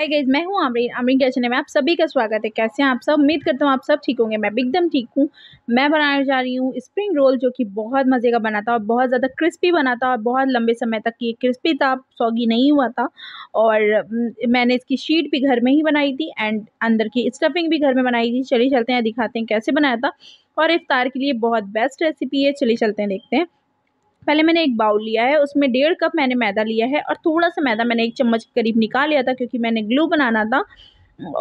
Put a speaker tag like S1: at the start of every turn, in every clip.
S1: hi guys मैं हूँ आमरीन आमरीन कैसे चैनल में आप सभी का स्वागत है कैसे हैं आप सब उम्मीद करता हूँ आप सब ठीक होंगे मैं भी एकदम ठीक हूँ मैं बनाने जा रही हूँ स्प्रिंग रोल जो कि बहुत मज़े का बना था और बहुत ज़्यादा क्रिस्पी बना था और बहुत लंबे समय तक ये क्रिस्पी था सौगी नहीं हुआ था और मैंने इसकी शीट भी घर में ही बनाई थी एंड अंदर की स्टफिंग भी घर में बनाई थी चलिए चलते हैं दिखाते हैं कैसे बनाया था और इफ्तार के लिए बहुत बेस्ट रेसिपी है चलिए चलते हैं देखते हैं पहले मैंने एक बाउल लिया है उसमें डेढ़ कप मैंने मैदा लिया है और थोड़ा सा मैदा मैंने एक चम्मच के करीब निकाल लिया था क्योंकि मैंने ग्लू बनाना था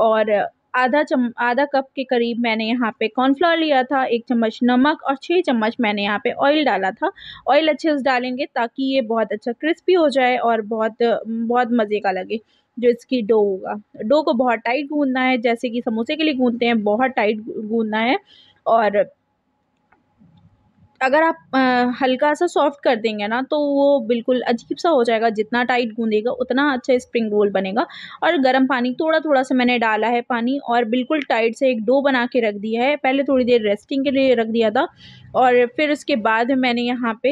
S1: और आधा चम आधा कप के करीब मैंने यहाँ पे कॉर्नफ्लावर लिया था एक चम्मच नमक और छः चम्मच मैंने यहाँ पे ऑयल डाला था ऑयल अच्छे से डालेंगे ताकि ये बहुत अच्छा क्रिस्पी हो जाए और बहुत बहुत मज़े का लगे जो इसकी डो होगा डो को बहुत टाइट गूंदना है जैसे कि समोसे के लिए गूंदते हैं बहुत टाइट गूंदना है और अगर आप आ, हल्का सा सॉफ्ट कर देंगे ना तो वो बिल्कुल अजीब सा हो जाएगा जितना टाइट गूंदेगा उतना अच्छा स्प्रिंग रोल बनेगा और गर्म पानी थोड़ा थोड़ा सा मैंने डाला है पानी और बिल्कुल टाइट से एक डो बना के रख दिया है पहले थोड़ी देर रेस्टिंग के लिए रख दिया था और फिर उसके बाद मैंने यहाँ पे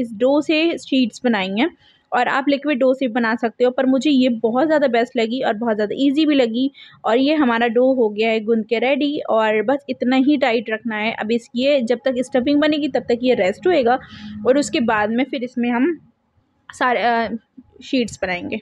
S1: इस डो से शीट्स बनाई हैं और आप लिक्विड डो से बना सकते हो पर मुझे ये बहुत ज़्यादा बेस्ट लगी और बहुत ज़्यादा ईजी भी लगी और ये हमारा डो हो गया है गूंद के रेडी और बस इतना ही टाइट रखना है अब इस ये जब तक स्टफिंग बनेगी तब तक ये रेस्ट होएगा और उसके बाद में फिर इसमें हम सारे शीट्स बनाएंगे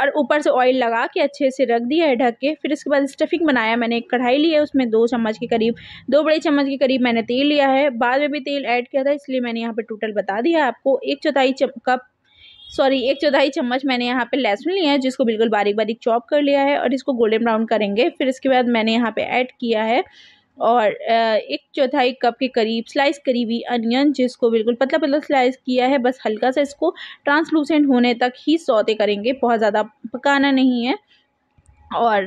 S1: और ऊपर से ऑयल लगा के अच्छे से रख दिया है ढक के फिर इसके बाद स्टफिंग बनाया मैंने एक कढ़ाई ली है उसमें दो चम्मच के करीब दो बड़े चम्मच के करीब मैंने तेल लिया है बाद में भी तेल ऐड किया था इसलिए मैंने यहाँ पर टोटल बता दिया आपको एक चौथाई कप सॉरी एक चौथाई चम्मच मैंने यहाँ पे लहसुन लिया है जिसको बिल्कुल बारीक बारीक चॉप कर लिया है और इसको गोल्डन ब्राउन करेंगे फिर इसके बाद मैंने यहाँ पे ऐड किया है और एक चौथाई कप के करीब स्लाइस करी हुई अनियन जिसको बिल्कुल पतला पतला स्लाइस किया है बस हल्का सा इसको ट्रांसलूसेंट होने तक ही सौते करेंगे बहुत ज़्यादा पकाना नहीं है और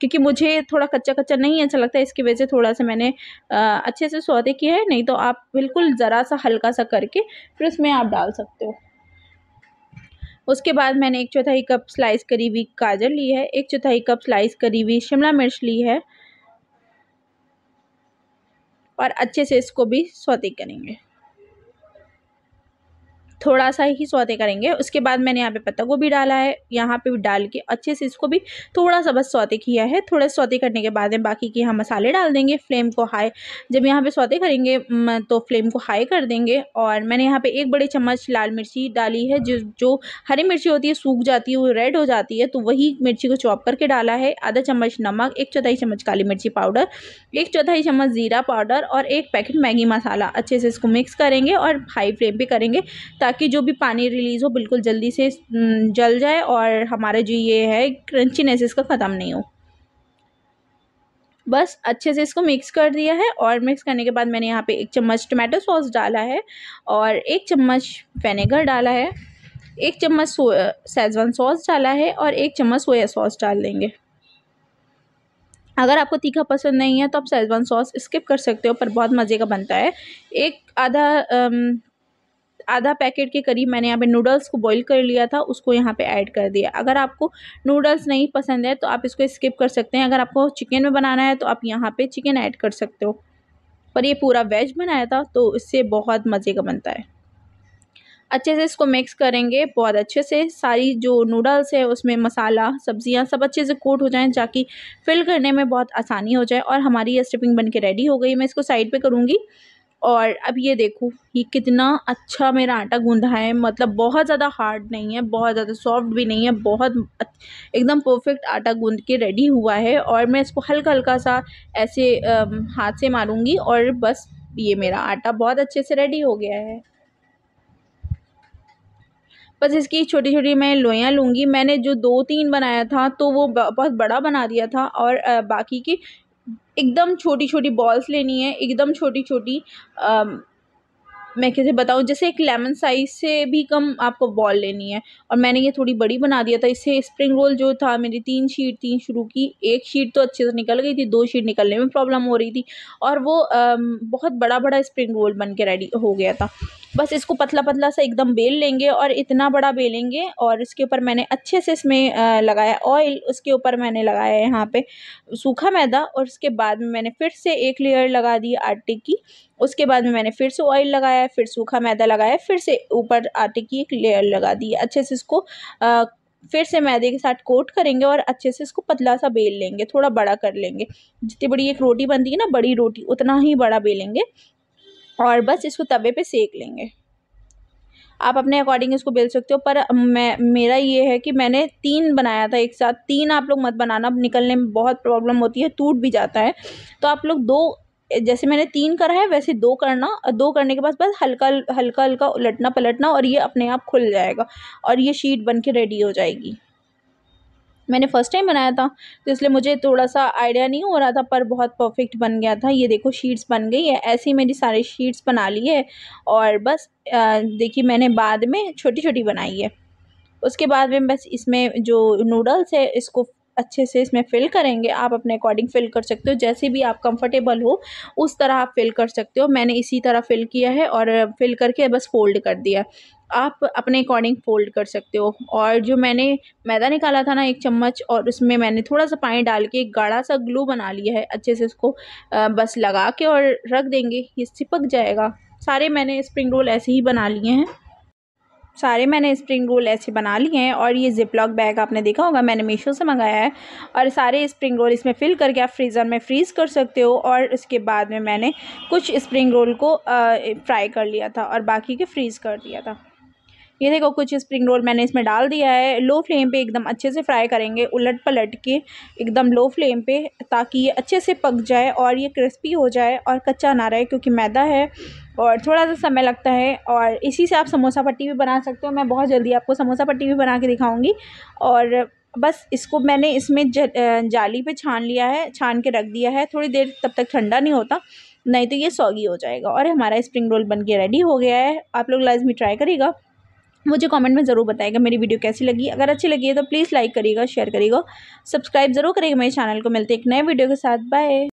S1: क्योंकि मुझे थोड़ा कच्चा कच्चा नहीं अच्छा लगता इसकी वजह से थोड़ा सा मैंने अच्छे से सौते किया है नहीं तो आप बिल्कुल ज़रा सा हल्का सा करके फिर उसमें आप डाल सकते हो उसके बाद मैंने एक चौथाई कप स्लाइस करी हुई गाजर ली है एक चौथाई कप स्लाइस करी हुई शिमला मिर्च ली है और अच्छे से इसको भी सौते करेंगे थोड़ा सा ही सौते करेंगे उसके बाद मैंने यहाँ पे पत्ता गोभी डाला है यहाँ पे डाल के अच्छे से इसको भी थोड़ा सा बस सौते किया है थोड़ा सौते करने के बाद में बाकी के यहाँ मसाले डाल देंगे फ्लेम को हाई जब यहाँ पे सौते करेंगे तो फ्लेम को हाई कर देंगे और मैंने यहाँ पे एक बड़े चम्मच लाल मिर्ची डाली है जो जो हरी मिर्ची होती है सूख जाती है वो रेड हो जाती है तो वही मिर्ची को चॉप करके डाला है आधा चम्मच नमक एक चौथाई चम्मच काली मिर्ची पाउडर एक चौथाई चम्मच ज़ीरा पाउडर और एक पैकेट मैगी मसाला अच्छे से इसको मिक्स करेंगे और हाई फ्लेम पर करेंगे ताकि ताकि जो भी पानी रिलीज़ हो बिल्कुल जल्दी से जल जाए और हमारा जो ये है क्रंचीनेस इसका ख़त्म नहीं हो बस अच्छे से इसको मिक्स कर दिया है और मिक्स करने के बाद मैंने यहाँ पे एक चम्मच टमाटो सॉस डाला है और एक चम्मच वेनेगर डाला है एक चम्मच सेजवान सॉस डाला है और एक चम्मच सोया सॉस डाल देंगे अगर आपको तीखा पसंद नहीं है तो आप सेजवान सॉस स्किप कर सकते हो पर बहुत मज़े का बनता है एक आधा आधा पैकेट के करीब मैंने यहाँ पे नूडल्स को बॉईल कर लिया था उसको यहाँ पे ऐड कर दिया अगर आपको नूडल्स नहीं पसंद है तो आप इसको स्किप कर सकते हैं अगर आपको चिकन में बनाना है तो आप यहाँ पे चिकन ऐड कर सकते हो पर ये पूरा वेज बनाया था तो इससे बहुत मज़े का बनता है अच्छे से इसको मिक्स करेंगे बहुत अच्छे से सारी जो नूडल्स है उसमें मसाला सब्जियां सब अच्छे से कोट हो जाएं ताकि फिल करने में बहुत आसानी हो जाए और हमारी ये स्टिपिंग बन के रेडी हो गई मैं इसको साइड पे करूँगी और अब ये देखो ये कितना अच्छा मेरा आटा गूँधा है मतलब बहुत ज़्यादा हार्ड नहीं है बहुत ज़्यादा सॉफ्ट भी नहीं है बहुत एकदम परफेक्ट आटा गूँध के रेडी हुआ है और मैं इसको हल्का हल्का सा ऐसे आ, हाथ से मारूँगी और बस ये मेरा आटा बहुत अच्छे से रेडी हो गया है बस इसकी छोटी छोटी मैं लोयाँ लूँगी मैंने जो दो तीन बनाया था तो वो बहुत बड़ा बना दिया था और बाकी की एकदम छोटी छोटी बॉल्स लेनी है एकदम छोटी छोटी मैं कैसे बताऊँ जैसे एक लेमन साइज़ से भी कम आपको बॉल लेनी है और मैंने ये थोड़ी बड़ी बना दिया था इससे स्प्रिंग रोल जो था मेरी तीन शीट तीन शुरू की एक शीट तो अच्छे से निकल गई थी दो शीट निकलने में प्रॉब्लम हो रही थी और वो आ, बहुत बड़ा बड़ा स्प्रिंग रोल बन के रेडी हो गया था बस इसको पतला पतला सा एकदम बेल लेंगे और इतना बड़ा बेलेंगे और इसके ऊपर मैंने अच्छे से इसमें लगाया ऑयल उसके ऊपर मैंने लगाया यहाँ पे सूखा मैदा और उसके बाद में मैंने फिर से एक लेयर लगा दी आटे की उसके बाद में मैंने फिर से ऑयल लगाया फिर सूखा मैदा लगाया फिर से ऊपर आटे की एक लेयर लगा दी अच्छे से इसको आ, फिर से मैदे के साथ कोट करेंगे और अच्छे से इसको पतला सा बेल लेंगे थोड़ा बड़ा कर लेंगे जितनी बड़ी एक रोटी बनती है ना बड़ी रोटी उतना ही बड़ा बेलेंगे और बस इसको तवे पे सेक लेंगे आप अपने अकॉर्डिंग इसको बेल सकते हो पर मैं मेरा ये है कि मैंने तीन बनाया था एक साथ तीन आप लोग मत बनाना निकलने में बहुत प्रॉब्लम होती है टूट भी जाता है तो आप लोग दो जैसे मैंने तीन करा है वैसे दो करना दो करने के बाद बस हल्का हल्का हल्का उलटना पलटना और ये अपने आप खुल जाएगा और ये शीट बन के रेडी हो जाएगी मैंने फ़र्स्ट टाइम बनाया था तो इसलिए मुझे थोड़ा सा आइडिया नहीं हो रहा था पर बहुत परफेक्ट बन गया था ये देखो शीट्स बन गई है ऐसे ही मेरी सारी शीट्स बना ली है और बस देखिए मैंने बाद में छोटी छोटी बनाई है उसके बाद में बस इसमें जो नूडल्स है इसको अच्छे से इसमें फ़िल करेंगे आप अपने अकॉर्डिंग फ़िल कर सकते हो जैसे भी आप कंफर्टेबल हो उस तरह आप फ़िल कर सकते हो मैंने इसी तरह फ़िल किया है और फ़िल करके बस फोल्ड कर दिया आप अपने अकॉर्डिंग फोल्ड कर सकते हो और जो मैंने मैदा निकाला था ना एक चम्मच और उसमें मैंने थोड़ा सा पानी डाल के गाढ़ा सा ग्लू बना लिया है अच्छे से इसको बस लगा के और रख देंगे ये चिपक जाएगा सारे मैंने स्प्रिंग रोल ऐसे ही बना लिए हैं सारे मैंने स्प्रिंग रोल ऐसे बना लिए हैं और ये जिप लॉक बैग आपने देखा होगा मैंने मीशो से मंगाया है और सारे स्प्रिंग रोल इसमें फ़िल करके आप फ्रीज़र में फ्रीज़ कर सकते हो और इसके बाद में मैंने कुछ स्प्रिंग रोल को फ्राई कर लिया था और बाकी के फ्रीज़ कर दिया था ये देखो कुछ स्प्रिंग रोल मैंने इसमें डाल दिया है लो फ्लेम पे एकदम अच्छे से फ्राई करेंगे उलट पलट के एकदम लो फ्लेम पे ताकि ये अच्छे से पक जाए और ये क्रिस्पी हो जाए और कच्चा ना रहे क्योंकि मैदा है और थोड़ा सा समय लगता है और इसी से आप समोसा पट्टी भी बना सकते हो मैं बहुत जल्दी आपको समोसा पट्टी भी बना के दिखाऊँगी और बस इसको मैंने इसमें जाली पर छान लिया है छान के रख दिया है थोड़ी देर तब तक ठंडा नहीं होता नहीं तो ये सौगी हो जाएगा और हमारा स्प्रिंग रोल बन के रेडी हो गया है आप लोग लाजमी ट्राई करिएगा मुझे कमेंट में ज़रूर बताएगा मेरी वीडियो कैसी लगी अगर अच्छी लगी है तो प्लीज़ लाइक करिएगा शेयर करिएगा सब्सक्राइब ज़रूर करिएगा मेरे चैनल को मिलते एक नए वीडियो के साथ बाय